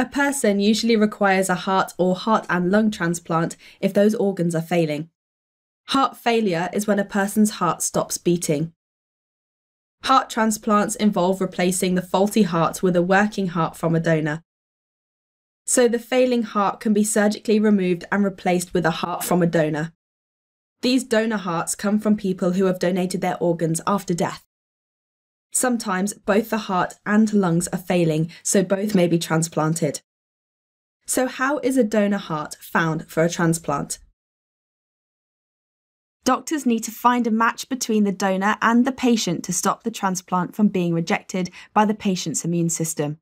A person usually requires a heart or heart and lung transplant if those organs are failing. Heart failure is when a person's heart stops beating. Heart transplants involve replacing the faulty heart with a working heart from a donor. So the failing heart can be surgically removed and replaced with a heart from a donor. These donor hearts come from people who have donated their organs after death. Sometimes both the heart and lungs are failing, so both may be transplanted. So, how is a donor heart found for a transplant? Doctors need to find a match between the donor and the patient to stop the transplant from being rejected by the patient's immune system.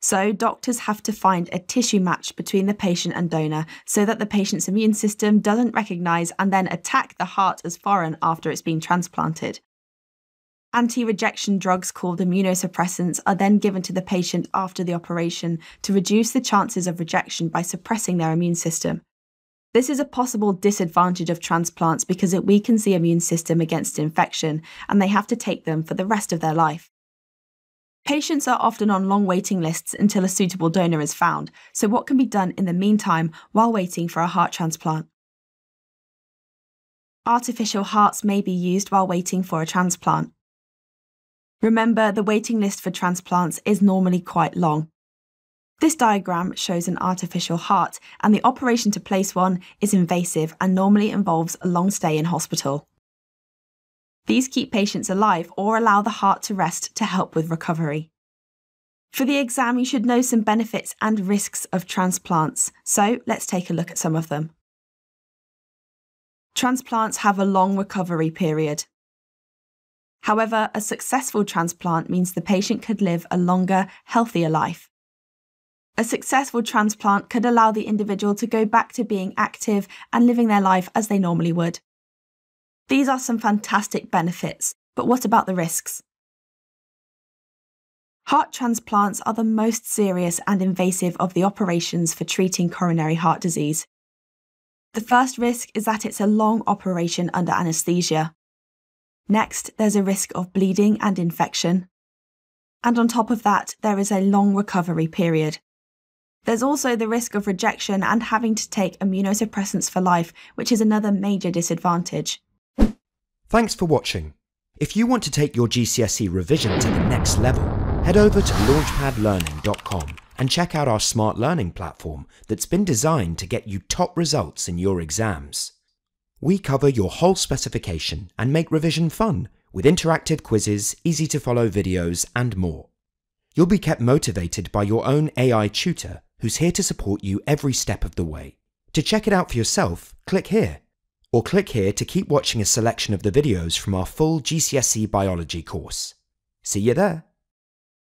So, doctors have to find a tissue match between the patient and donor so that the patient's immune system doesn't recognise and then attack the heart as foreign after it's been transplanted. Anti rejection drugs called immunosuppressants are then given to the patient after the operation to reduce the chances of rejection by suppressing their immune system. This is a possible disadvantage of transplants because it weakens the immune system against infection and they have to take them for the rest of their life. Patients are often on long waiting lists until a suitable donor is found, so, what can be done in the meantime while waiting for a heart transplant? Artificial hearts may be used while waiting for a transplant. Remember, the waiting list for transplants is normally quite long. This diagram shows an artificial heart, and the operation to place one is invasive and normally involves a long stay in hospital. These keep patients alive or allow the heart to rest to help with recovery. For the exam, you should know some benefits and risks of transplants, so let's take a look at some of them. Transplants have a long recovery period. However, a successful transplant means the patient could live a longer, healthier life. A successful transplant could allow the individual to go back to being active and living their life as they normally would. These are some fantastic benefits, but what about the risks? Heart transplants are the most serious and invasive of the operations for treating coronary heart disease. The first risk is that it's a long operation under anaesthesia. Next, there's a risk of bleeding and infection. And on top of that, there is a long recovery period. There's also the risk of rejection and having to take immunosuppressants for life, which is another major disadvantage. Thanks for watching. If you want to take your GCSE revision to the next level, head over to launchpadlearning.com and check out our smart learning platform that's been designed to get you top results in your exams. We cover your whole specification and make revision fun with interactive quizzes, easy to follow videos, and more. You'll be kept motivated by your own AI tutor who's here to support you every step of the way. To check it out for yourself, click here. Or click here to keep watching a selection of the videos from our full GCSE Biology course. See you there!